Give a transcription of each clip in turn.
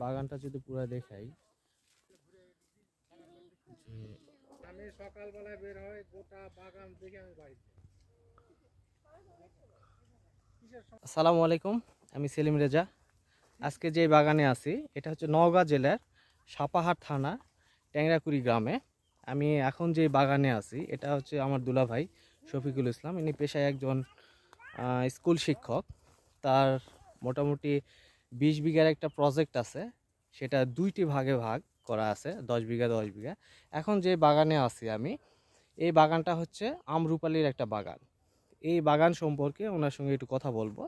বাগানটা যদি পুরো দেখাই আমি সকালবেলায় বের হই গোটা বাগান দেখে আমি আসসালামু আলাইকুম আমি সেলিম রেজা আজকে যে বাগানে আছি এটা হচ্ছে নওগাঁ জেলার সাপাহার থানা ট্যাংরাকুড়ি গ্রামে আমি এখন যে বাগানে আছি এটা হচ্ছে আমার দুলাভাই শফিকুল ইসলাম ইনি পেশায় একজন স্কুল শিক্ষক তার মোটামুটি বিশ বিঘার একটা প্রজেক্ট আছে সেটা দুইটি ভাগে ভাগ করা আছে দশ বিঘা দশ বিঘা এখন যে বাগানে আছি আমি এই বাগানটা হচ্ছে আমরুপালির একটা বাগান এই বাগান সম্পর্কে ওনার সঙ্গে একটু কথা বলবো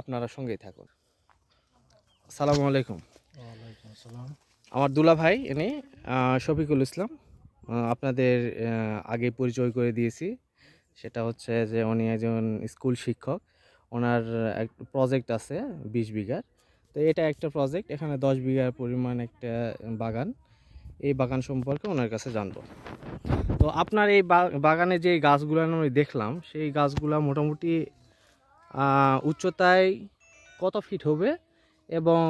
আপনারা সঙ্গেই থাকুন সালামু আলাইকুম আমার দুলা ভাই ইনি শফিকুল ইসলাম আপনাদের আগে পরিচয় করে দিয়েছি সেটা হচ্ছে যে উনি একজন স্কুল শিক্ষক ওনার এক প্রজেক্ট আছে বিশ বিঘার তো এটা একটা প্রজেক্ট এখানে দশ বিঘার পরিমাণ একটা বাগান এই বাগান সম্পর্কে ওনার কাছে জানবো তো আপনার এই বাগানে যে গাছগুলো আমি দেখলাম সেই গাছগুলো মোটামুটি উচ্চতায় কত ফিট হবে এবং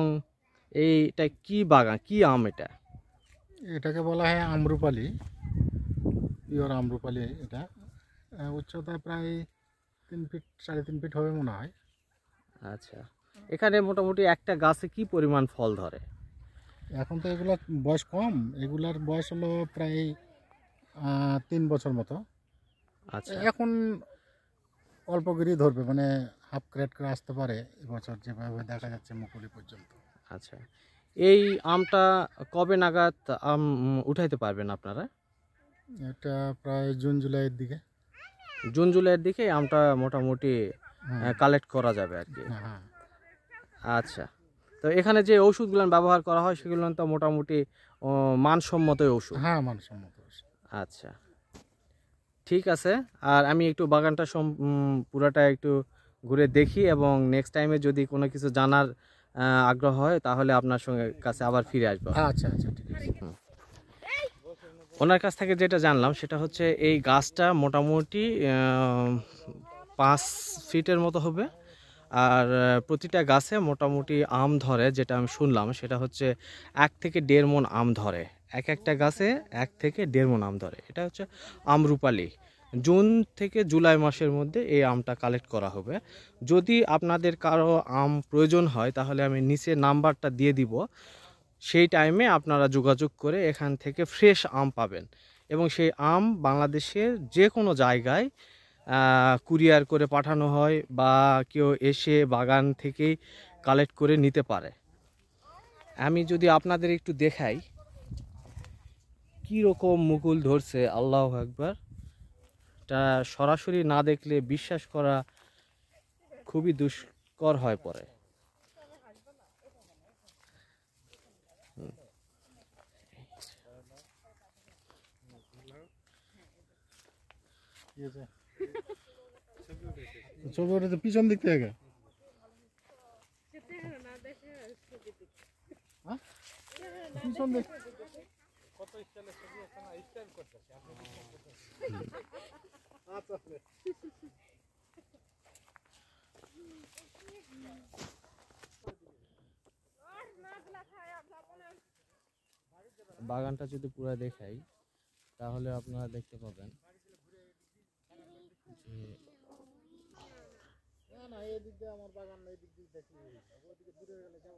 এইটা কি বাগান কি আম এটা এটাকে বলা হয় আমরুপালি পিওর আমরুপালি এটা উচ্চতা প্রায় তিন ফিট সাড়ে তিন ফিট হবে মনে হয় আচ্ছা এখানে মোটামুটি একটা গাছে কি পরিমাণ ফল ধরে এখন তো এগুলো বয়স কম এগুলার বয়স হলো প্রায় তিন বছর মতো আচ্ছা এখন অল্প করেই ধরবে মানে হাফ ক্রেট করে আসতে পারে এবছর যেভাবে দেখা যাচ্ছে মুকুলি পর্যন্ত আচ্ছা এই আমটা কবে নাগাদ আম উঠাইতে পারবেন আপনারা এটা প্রায় জুন জুলাইয়ের দিকে জুন জুলাইয়ের দিকে আমটা মোটামুটি কালেক্ট হ্যাঁ। করা যাবে আর কি হ্যাঁ, হ্যাঁ। আচ্ছা তো এখানে যে ওষুধগুলো ব্যবহার করা হয় সেগুলো তো মোটামুটি মানসম্মত ওষুধ হ্যাঁ মানসম্মত আচ্ছা ঠিক আছে আর আমি একটু বাগানটা সম পুরাটা একটু ঘুরে দেখি এবং নেক্সট টাইমে যদি কোনো কিছু জানার আগ্রহ হয় তাহলে আপনার সঙ্গে কাছে আবার ফিরে আসবো আচ্ছা আচ্ছা ঠিক আছে ওনার কাছ থেকে যেটা জানলাম সেটা হচ্ছে এই গাছটা মোটামুটি পাঁচ ফিটের মতো হবে আর প্রতিটা গাছে মোটামুটি আম ধরে যেটা আমি শুনলাম সেটা হচ্ছে এক থেকে দেড় মন আম ধরে এক একটা গাছে এক থেকে দেড় মন আম ধরে এটা হচ্ছে আমরুপালি জুন থেকে জুলাই মাসের মধ্যে এই আমটা কালেক্ট করা হবে যদি আপনাদের কারো আম প্রয়োজন হয় তাহলে আমি নিচে নাম্বারটা দিয়ে দিব সেই টাইমে আপনারা যোগাযোগ করে এখান থেকে ফ্রেশ আম পাবেন এবং সেই আম বাংলাদেশের যে কোনো জায়গায় কুরিয়ার করে পাঠানো হয় বা কেউ এসে বাগান থেকেই কালেক্ট করে নিতে পারে আমি যদি আপনাদের একটু দেখাই কি রকম মুকুল ধরছে আল্লাহ একবার এটা সরাসরি না দেখলে বিশ্বাস করা খুবই দুষ্কর হয়ে পড়ে পিছন দিক থেকে হ্যাঁ? বাগানটা যদি পুরো দেখাই তাহলে আপনারা দেখতে পাবেন না না এদিক দিয়ে আমার বাগান এদিক দিয়ে গেলে না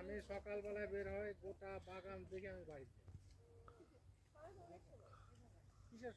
আমি সকালবেলায় বের হই গোটা বাগান দেখে আমি বাড়িতে কিসের